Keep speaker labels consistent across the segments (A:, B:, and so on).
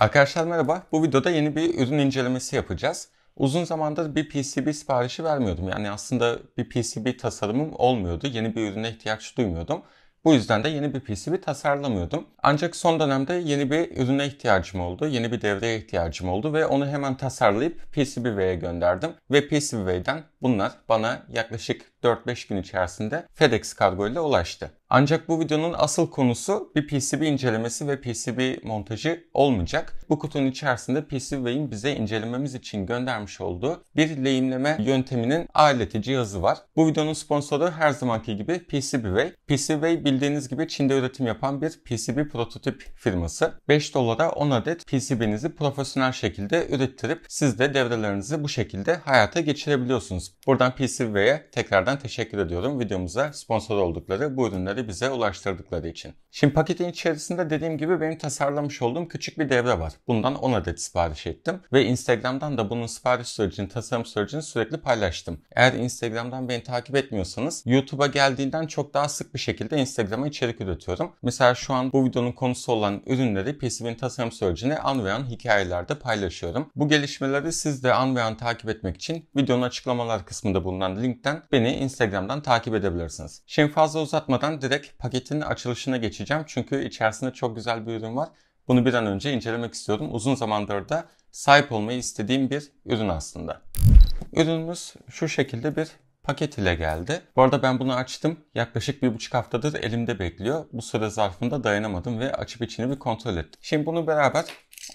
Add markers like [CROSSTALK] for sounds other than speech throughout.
A: Arkadaşlar merhaba. Bu videoda yeni bir ürün incelemesi yapacağız. Uzun zamandır bir PCB siparişi vermiyordum. Yani aslında bir PCB tasarımım olmuyordu. Yeni bir ürüne ihtiyaç duymuyordum. Bu yüzden de yeni bir PCB tasarlamıyordum. Ancak son dönemde yeni bir ürüne ihtiyacım oldu. Yeni bir devreye ihtiyacım oldu ve onu hemen tasarlayıp PCBW'ye gönderdim. Ve PCBW'den bunlar bana yaklaşık 4-5 gün içerisinde FedEx kargo ile ulaştı. Ancak bu videonun asıl konusu bir PCB incelemesi ve PCB montajı olmayacak. Bu kutunun içerisinde PCB PCBWay'in bize incelememiz için göndermiş olduğu bir lehimleme yönteminin aleti cihazı var. Bu videonun sponsoru her zamanki gibi PCB PCB PCBWay bildiğiniz gibi Çin'de üretim yapan bir PCB prototip firması. 5 dolara 10 adet PCB'nizi profesyonel şekilde ürettirip siz de devrelerinizi bu şekilde hayata geçirebiliyorsunuz. Buradan PCB PCBWay'e tekrardan tekrardan teşekkür ediyorum videomuza sponsor oldukları, bu ürünleri bize ulaştırdıkları için. Şimdi paketin içerisinde dediğim gibi benim tasarlamış olduğum küçük bir devre var. Bundan 10 adet sipariş ettim ve Instagram'dan da bunun sipariş sürecini, tasarım sürecini sürekli paylaştım. Eğer Instagram'dan beni takip etmiyorsanız YouTube'a geldiğinden çok daha sık bir şekilde Instagram'a içerik üretiyorum. Mesela şu an bu videonun konusu olan ürünleri PCB'nin tasarım sürecini an ve an hikayelerde paylaşıyorum. Bu gelişmeleri siz de an ve an takip etmek için videonun açıklamalar kısmında bulunan linkten beni Instagram'dan takip edebilirsiniz. Şimdi fazla uzatmadan direkt paketin açılışına geçeceğim. Çünkü içerisinde çok güzel bir ürün var. Bunu bir an önce incelemek istiyordum. Uzun zamandır da sahip olmayı istediğim bir ürün aslında. Ürünümüz şu şekilde bir paket ile geldi. Bu arada ben bunu açtım. Yaklaşık bir buçuk haftadır elimde bekliyor. Bu süre zarfında dayanamadım ve açıp içini bir kontrol ettim. Şimdi bunu beraber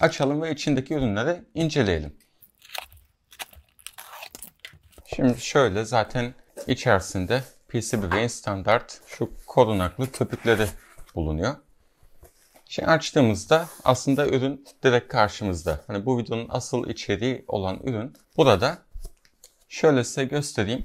A: açalım ve içindeki ürünleri inceleyelim. Şimdi şöyle zaten içerisinde PCBWay'in standart şu korunaklı köpükleri bulunuyor. Şimdi açtığımızda aslında ürün direkt karşımızda. Hani bu videonun asıl içeriği olan ürün burada. Şöyle size göstereyim.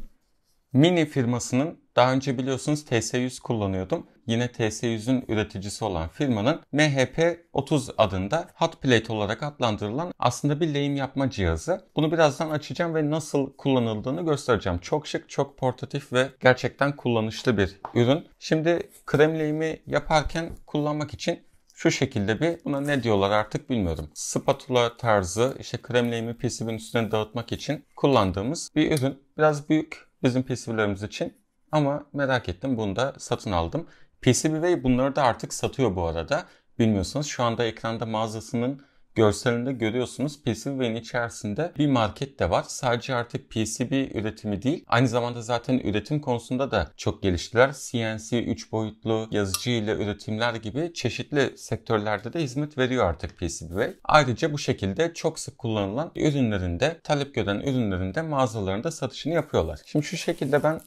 A: Mini firmasının daha önce biliyorsunuz TS100 kullanıyordum yine TS100'ün üreticisi olan firmanın MHP-30 adında hot plate olarak adlandırılan aslında bir lehim yapma cihazı. Bunu birazdan açacağım ve nasıl kullanıldığını göstereceğim. Çok şık, çok portatif ve gerçekten kullanışlı bir ürün. Şimdi krem lehimi yaparken kullanmak için şu şekilde bir buna ne diyorlar artık bilmiyorum. Spatula tarzı işte krem lehimi PCB'nin üstüne dağıtmak için kullandığımız bir ürün. Biraz büyük bizim PCB'lerimiz için ama merak ettim bunu da satın aldım. PCBWay bunları da artık satıyor bu arada. Bilmiyorsanız şu anda ekranda mağazasının görselinde görüyorsunuz PCBWay'in içerisinde bir market de var. Sadece artık PCB üretimi değil aynı zamanda zaten üretim konusunda da çok geliştiler. CNC, 3 boyutlu yazıcı ile üretimler gibi çeşitli sektörlerde de hizmet veriyor artık PCBWay. Ayrıca bu şekilde çok sık kullanılan ürünlerinde, talep gören ürünlerinde mağazalarında satışını yapıyorlar. Şimdi şu şekilde ben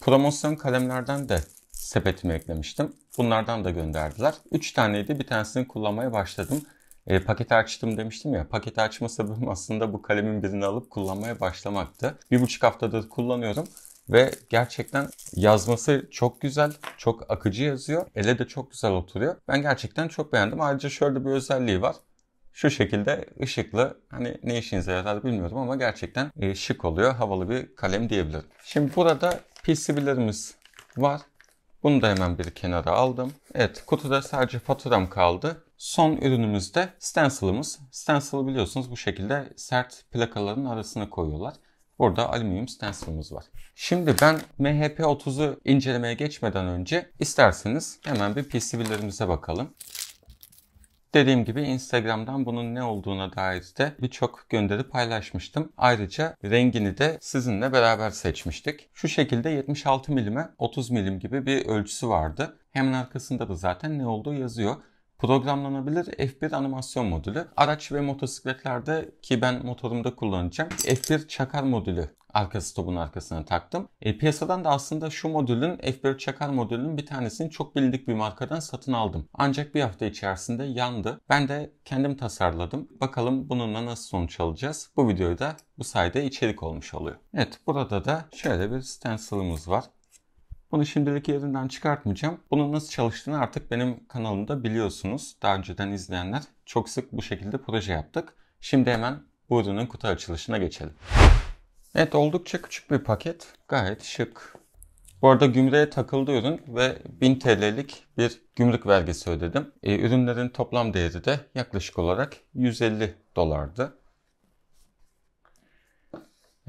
A: promosyon kalemlerden de Sepetime eklemiştim. Bunlardan da gönderdiler. 3 taneydi. Bir tanesini kullanmaya başladım. E, paketi açtım demiştim ya. Paketi açma sebebim [LAUGHS] aslında bu kalemin birini alıp kullanmaya başlamaktı. Bir buçuk haftadır kullanıyorum. Ve gerçekten yazması çok güzel, çok akıcı yazıyor. Ele de çok güzel oturuyor. Ben gerçekten çok beğendim. Ayrıca şöyle bir özelliği var şu şekilde ışıklı hani ne işinize yarar bilmiyorum ama gerçekten e, şık oluyor. Havalı bir kalem diyebilirim. Şimdi burada PCB'lerimiz var. Bunu da hemen bir kenara aldım. Evet kutuda sadece faturam kaldı. Son ürünümüz de stencil'ımız. Stencil biliyorsunuz bu şekilde sert plakaların arasına koyuyorlar. Burada alüminyum stencil'ımız var. Şimdi ben MHP 30'u incelemeye geçmeden önce isterseniz hemen bir PCB'lerimize bakalım. Dediğim gibi Instagram'dan bunun ne olduğuna dair de birçok gönderi paylaşmıştım. Ayrıca rengini de sizinle beraber seçmiştik. Şu şekilde 76 milime 30 milim gibi bir ölçüsü vardı. Hemen arkasında da zaten ne olduğu yazıyor programlanabilir F1 animasyon modülü. Araç ve motosikletlerde ki ben motorumda kullanacağım F1 çakar modülü arka stopun arkasına taktım. E, piyasadan da aslında şu modülün F1 çakar modülünün bir tanesini çok bildik bir markadan satın aldım. Ancak bir hafta içerisinde yandı. Ben de kendim tasarladım. Bakalım bununla nasıl sonuç alacağız. Bu videoyu da bu sayede içerik olmuş oluyor. Evet burada da şöyle bir stencil'ımız var. Bunu şimdilik yerinden çıkartmayacağım. Bunun nasıl çalıştığını artık benim kanalımda biliyorsunuz. Daha önceden izleyenler çok sık bu şekilde proje yaptık. Şimdi hemen bu ürünün kutu açılışına geçelim. Evet oldukça küçük bir paket. Gayet şık. Bu arada gümrüğe takıldı ürün ve 1000 TL'lik bir gümrük vergisi ödedim. E, ürünlerin toplam değeri de yaklaşık olarak 150 dolardı.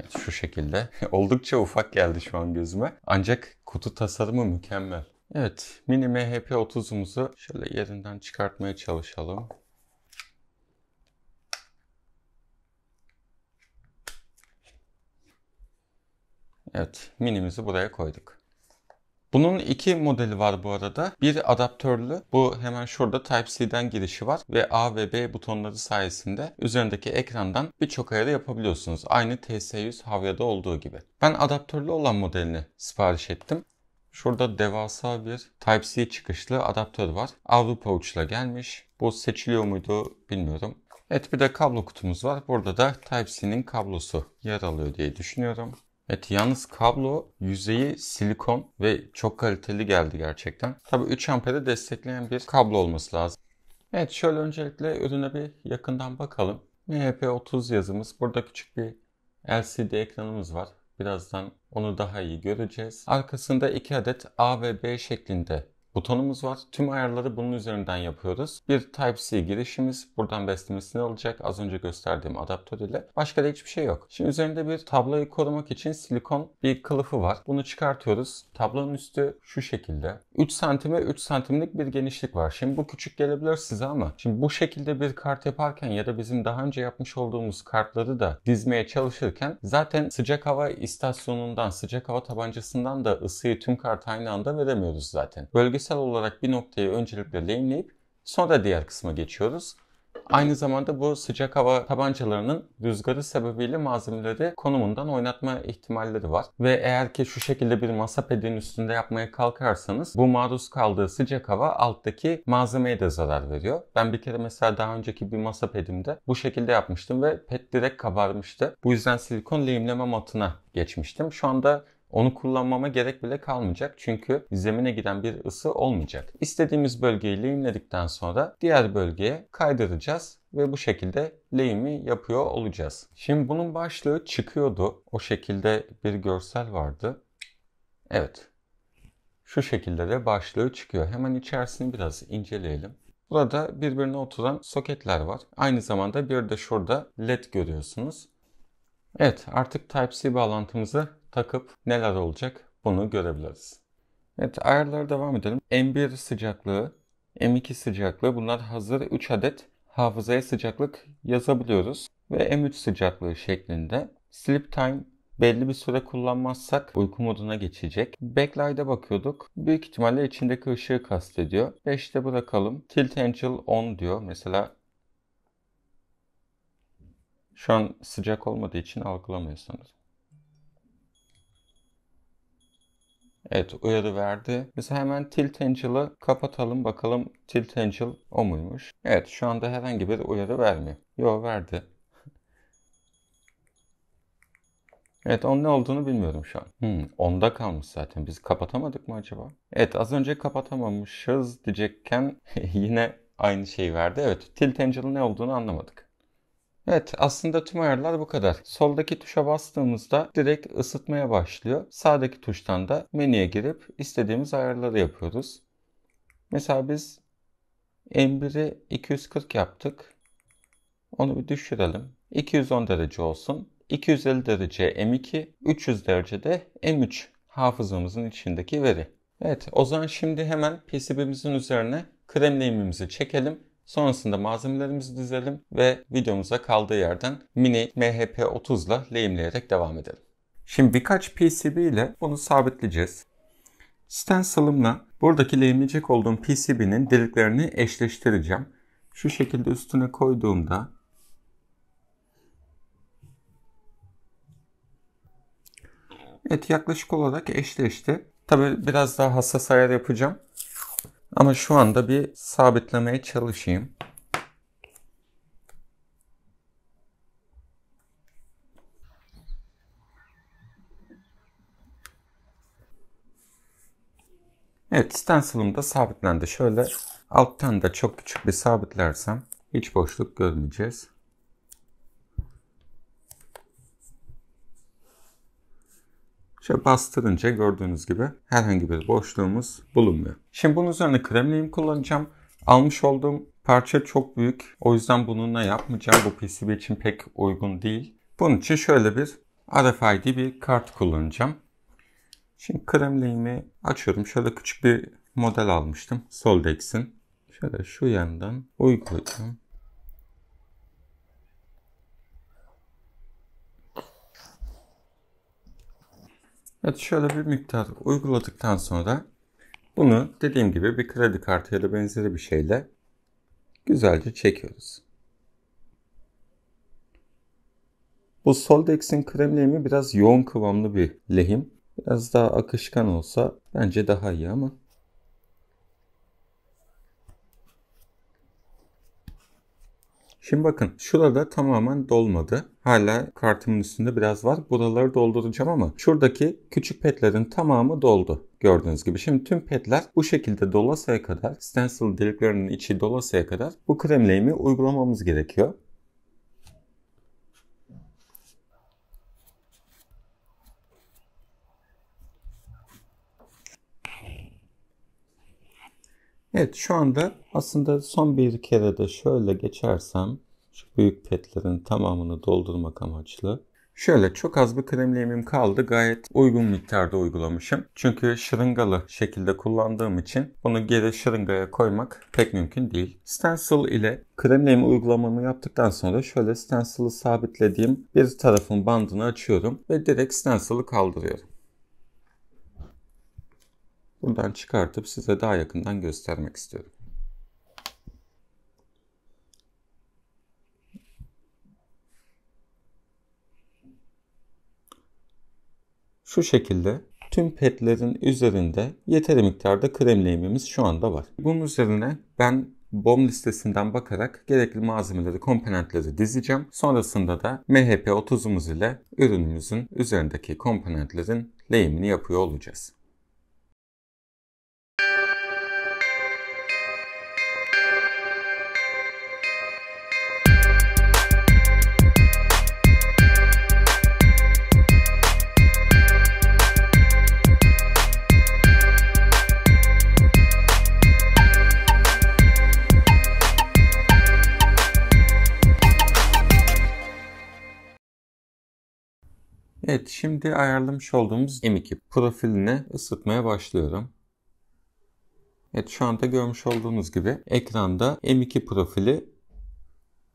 A: Evet, şu şekilde. [LAUGHS] Oldukça ufak geldi şu an gözüme. Ancak kutu tasarımı mükemmel. Evet, mini MHP30'umuzu şöyle yerinden çıkartmaya çalışalım. Evet, minimizi buraya koyduk. Bunun iki modeli var bu arada. Bir adaptörlü. Bu hemen şurada Type-C'den girişi var ve A ve B butonları sayesinde üzerindeki ekrandan birçok ayarı yapabiliyorsunuz. Aynı TS100 Havya'da olduğu gibi. Ben adaptörlü olan modelini sipariş ettim. Şurada devasa bir Type-C çıkışlı adaptör var. Avrupa uçla gelmiş. Bu seçiliyor muydu bilmiyorum. Evet bir de kablo kutumuz var. Burada da Type-C'nin kablosu yer alıyor diye düşünüyorum. Evet yalnız kablo yüzeyi silikon ve çok kaliteli geldi gerçekten. Tabi 3 ampere destekleyen bir kablo olması lazım. Evet şöyle öncelikle ürüne bir yakından bakalım. MHP30 yazımız. Burada küçük bir LCD ekranımız var. Birazdan onu daha iyi göreceğiz. Arkasında 2 adet A ve B şeklinde butonumuz var. Tüm ayarları bunun üzerinden yapıyoruz. Bir Type-C girişimiz. Buradan beslemesini alacak. Az önce gösterdiğim adaptör ile. Başka da hiçbir şey yok. Şimdi üzerinde bir tabloyu korumak için silikon bir kılıfı var. Bunu çıkartıyoruz. Tablonun üstü şu şekilde. 3 santime 3 santimlik bir genişlik var. Şimdi bu küçük gelebilir size ama şimdi bu şekilde bir kart yaparken ya da bizim daha önce yapmış olduğumuz kartları da dizmeye çalışırken zaten sıcak hava istasyonundan, sıcak hava tabancasından da ısıyı tüm kart aynı anda veremiyoruz zaten. Bölge bölgesel olarak bir noktayı öncelikle lehimleyip sonra diğer kısma geçiyoruz. Aynı zamanda bu sıcak hava tabancalarının rüzgarı sebebiyle malzemeleri konumundan oynatma ihtimalleri var. Ve eğer ki şu şekilde bir masa pedinin üstünde yapmaya kalkarsanız bu maruz kaldığı sıcak hava alttaki malzemeye de zarar veriyor. Ben bir kere mesela daha önceki bir masa pedimde bu şekilde yapmıştım ve pet direkt kabarmıştı. Bu yüzden silikon lehimleme matına geçmiştim. Şu anda onu kullanmama gerek bile kalmayacak çünkü zemine giden bir ısı olmayacak. İstediğimiz bölgeyi lehimledikten sonra diğer bölgeye kaydıracağız ve bu şekilde lehimi yapıyor olacağız. Şimdi bunun başlığı çıkıyordu. O şekilde bir görsel vardı. Evet. Şu şekilde de başlığı çıkıyor. Hemen içerisini biraz inceleyelim. Burada birbirine oturan soketler var. Aynı zamanda bir de şurada led görüyorsunuz. Evet artık Type-C bağlantımızı takıp neler olacak bunu görebiliriz. Evet ayarlara devam edelim. M1 sıcaklığı, M2 sıcaklığı bunlar hazır 3 adet hafızaya sıcaklık yazabiliyoruz. Ve M3 sıcaklığı şeklinde. Sleep time belli bir süre kullanmazsak uyku moduna geçecek. Backlight'a bakıyorduk. Büyük ihtimalle içindeki ışığı kastediyor. 5'te bırakalım. Tilt Angel 10 diyor. Mesela şu an sıcak olmadığı için algılamıyor sanırım. Evet uyarı verdi. Biz hemen Tilt Angel'ı kapatalım bakalım Tilt Angel o muymuş? Evet şu anda herhangi bir uyarı vermiyor. Yo verdi. Evet onun ne olduğunu bilmiyorum şu an. Hmm, onda kalmış zaten. Biz kapatamadık mı acaba? Evet az önce kapatamamışız diyecekken [LAUGHS] yine aynı şeyi verdi. Evet Tilt Angel'ın ne olduğunu anlamadık. Evet aslında tüm ayarlar bu kadar. Soldaki tuşa bastığımızda direkt ısıtmaya başlıyor. Sağdaki tuştan da menüye girip istediğimiz ayarları yapıyoruz. Mesela biz M1'i 240 yaptık. Onu bir düşürelim. 210 derece olsun. 250 derece M2, 300 derecede M3 hafızamızın içindeki veri. Evet o zaman şimdi hemen PCB'mizin üzerine kremleyimimizi çekelim Sonrasında malzemelerimizi dizelim ve videomuza kaldığı yerden mini MHP30 ile lehimleyerek devam edelim. Şimdi birkaç PCB ile bunu sabitleyeceğiz. Stencil'ımla buradaki lehimleyecek olduğum PCB'nin deliklerini eşleştireceğim. Şu şekilde üstüne koyduğumda Evet yaklaşık olarak eşleşti. Tabi biraz daha hassas ayar yapacağım. Ama şu anda bir sabitlemeye çalışayım. Evet stencil'ım da sabitlendi. Şöyle alttan da çok küçük bir sabitlersem hiç boşluk görmeyeceğiz. Şöyle bastırınca gördüğünüz gibi herhangi bir boşluğumuz bulunmuyor. Şimdi bunun üzerine kremleyim kullanacağım. Almış olduğum parça çok büyük. O yüzden bununla yapmayacağım. Bu PCB için pek uygun değil. Bunun için şöyle bir RFID bir kart kullanacağım. Şimdi kremliğimi açıyorum. Şöyle küçük bir model almıştım. Soldex'in. Şöyle şu yandan uygulayacağım. Evet şöyle bir miktar uyguladıktan sonra bunu dediğim gibi bir kredi kartı ya da benzeri bir şeyle güzelce çekiyoruz. Bu Soldex'in kremlemi biraz yoğun kıvamlı bir lehim. Biraz daha akışkan olsa bence daha iyi ama. Şimdi bakın şurada tamamen dolmadı. Hala kartımın üstünde biraz var. Buraları dolduracağım ama şuradaki küçük petlerin tamamı doldu gördüğünüz gibi. Şimdi tüm petler bu şekilde dolasaya kadar, stencil deliklerinin içi dolasaya kadar bu kremleyimi uygulamamız gerekiyor. Evet şu anda aslında son bir kere de şöyle geçersem şu büyük petlerin tamamını doldurmak amaçlı Şöyle çok az bir kremlemim kaldı. Gayet uygun miktarda uygulamışım. Çünkü şırıngalı şekilde kullandığım için bunu geri şırıngaya koymak pek mümkün değil. Stencil ile kremlemi uygulamamı yaptıktan sonra şöyle stencil'ı sabitlediğim bir tarafın bandını açıyorum ve direkt stencil'ı kaldırıyorum. Buradan çıkartıp size daha yakından göstermek istiyorum. Şu şekilde tüm petlerin üzerinde yeteri miktarda kremleyimimiz şu anda var. Bunun üzerine ben bom listesinden bakarak gerekli malzemeleri, komponentleri dizeceğim. Sonrasında da MHP 30'umuz ile ürünümüzün üzerindeki komponentlerin lehimini yapıyor olacağız. Evet şimdi ayarlamış olduğumuz M2 profiline ısıtmaya başlıyorum. Evet şu anda görmüş olduğunuz gibi ekranda M2 profili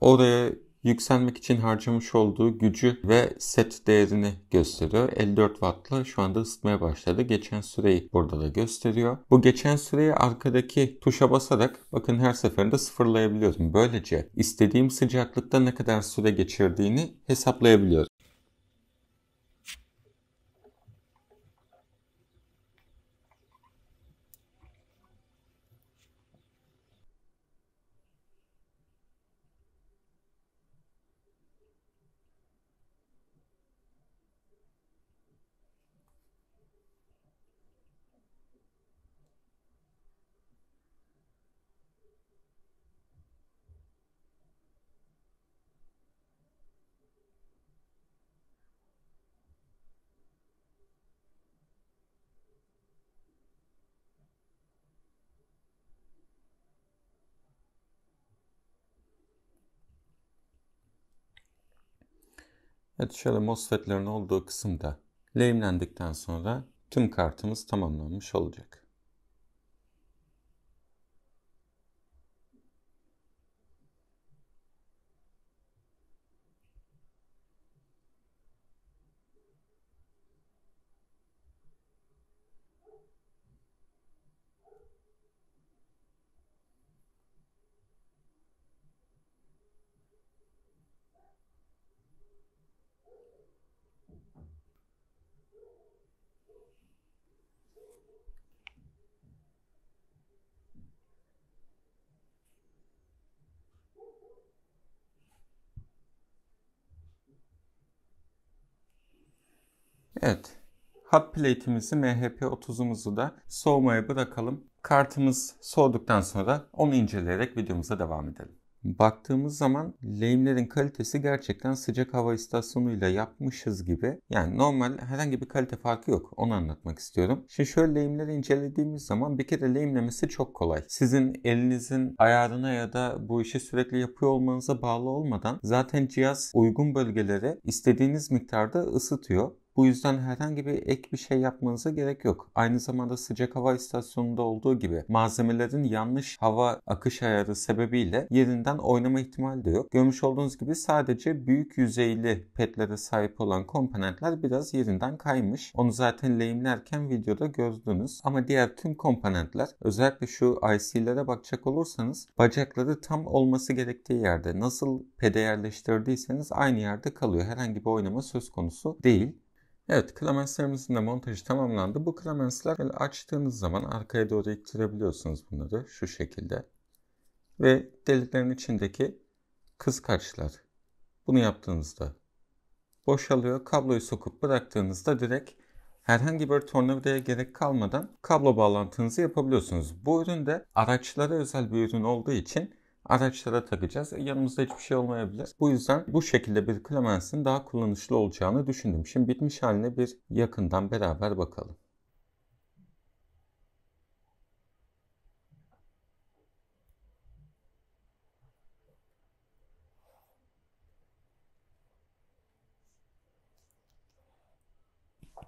A: oraya yükselmek için harcamış olduğu gücü ve set değerini gösteriyor. 54 wattla şu anda ısıtmaya başladı. Geçen süreyi burada da gösteriyor. Bu geçen süreyi arkadaki tuşa basarak bakın her seferinde sıfırlayabiliyorum. Böylece istediğim sıcaklıkta ne kadar süre geçirdiğini hesaplayabiliyorum. Evet, şöyle MOSFET'lerin olduğu kısımda lehimlendikten sonra tüm kartımız tamamlanmış olacak. Evet. Hot plate'imizi, MHP-30'umuzu da soğumaya bırakalım. Kartımız soğuduktan sonra onu inceleyerek videomuza devam edelim. Baktığımız zaman lehimlerin kalitesi gerçekten sıcak hava istasyonuyla yapmışız gibi. Yani normal herhangi bir kalite farkı yok. Onu anlatmak istiyorum. Şimdi şöyle lehimleri incelediğimiz zaman bir kere lehimlemesi çok kolay. Sizin elinizin ayarına ya da bu işi sürekli yapıyor olmanıza bağlı olmadan zaten cihaz uygun bölgeleri istediğiniz miktarda ısıtıyor. Bu yüzden herhangi bir ek bir şey yapmanıza gerek yok. Aynı zamanda sıcak hava istasyonunda olduğu gibi malzemelerin yanlış hava akış ayarı sebebiyle yerinden oynama ihtimali de yok. Görmüş olduğunuz gibi sadece büyük yüzeyli petlere sahip olan komponentler biraz yerinden kaymış. Onu zaten lehimlerken videoda gördünüz. Ama diğer tüm komponentler özellikle şu IC'lere bakacak olursanız bacakları tam olması gerektiği yerde nasıl pede yerleştirdiyseniz aynı yerde kalıyor. Herhangi bir oynama söz konusu değil. Evet klemenslerimizin de montajı tamamlandı. Bu klemensler açtığınız zaman arkaya doğru ittirebiliyorsunuz bunları şu şekilde. Ve deliklerin içindeki kız kıskaçlar. Bunu yaptığınızda boşalıyor. Kabloyu sokup bıraktığınızda direkt herhangi bir tornavidaya gerek kalmadan kablo bağlantınızı yapabiliyorsunuz. Bu ürün de araçlara özel bir ürün olduğu için araçlara takacağız. E, yanımızda hiçbir şey olmayabilir. Bu yüzden bu şekilde bir klemensin daha kullanışlı olacağını düşündüm. Şimdi bitmiş haline bir yakından beraber bakalım.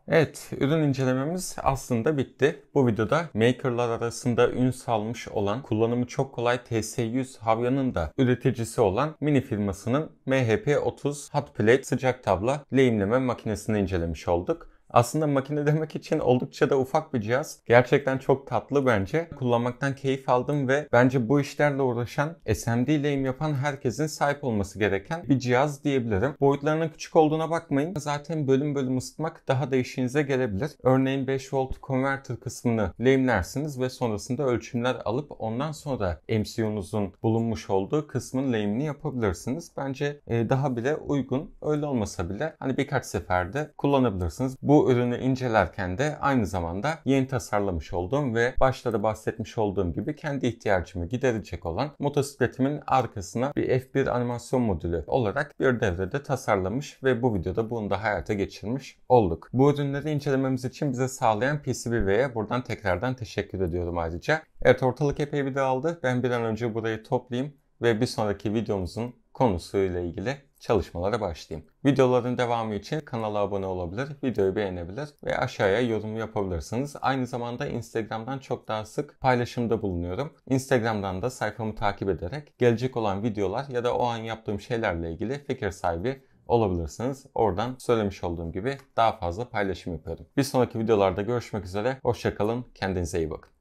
A: Evet, ürün incelememiz aslında bitti. Bu videoda makerlar arasında ün salmış olan, kullanımı çok kolay TS100 havyanın da üreticisi olan Mini firmasının MHP30 Hot Plate sıcak tabla lehimleme makinesini incelemiş olduk. Aslında makine demek için oldukça da ufak bir cihaz. Gerçekten çok tatlı bence. Kullanmaktan keyif aldım ve bence bu işlerle uğraşan, SMD lehim yapan herkesin sahip olması gereken bir cihaz diyebilirim. Boyutlarının küçük olduğuna bakmayın. Zaten bölüm bölüm ısıtmak daha da işinize gelebilir. Örneğin 5 volt converter kısmını lehimlersiniz ve sonrasında ölçümler alıp ondan sonra MCU'nuzun bulunmuş olduğu kısmın lehimini yapabilirsiniz. Bence e, daha bile uygun. Öyle olmasa bile hani birkaç seferde kullanabilirsiniz. Bu ürünü incelerken de aynı zamanda yeni tasarlamış olduğum ve başta da bahsetmiş olduğum gibi kendi ihtiyacımı giderecek olan motosikletimin arkasına bir F1 animasyon modülü olarak bir devrede tasarlamış ve bu videoda bunu da hayata geçirmiş olduk. Bu ürünleri incelememiz için bize sağlayan PCBW'ye buradan tekrardan teşekkür ediyorum ayrıca. Evet ortalık epey bir dağıldı. Ben bir an önce burayı toplayayım ve bir sonraki videomuzun konusuyla ilgili çalışmalara başlayayım. Videoların devamı için kanala abone olabilir, videoyu beğenebilir ve aşağıya yorum yapabilirsiniz. Aynı zamanda Instagram'dan çok daha sık paylaşımda bulunuyorum. Instagram'dan da sayfamı takip ederek gelecek olan videolar ya da o an yaptığım şeylerle ilgili fikir sahibi olabilirsiniz. Oradan söylemiş olduğum gibi daha fazla paylaşım yapıyorum. Bir sonraki videolarda görüşmek üzere. Hoşçakalın. Kendinize iyi bakın.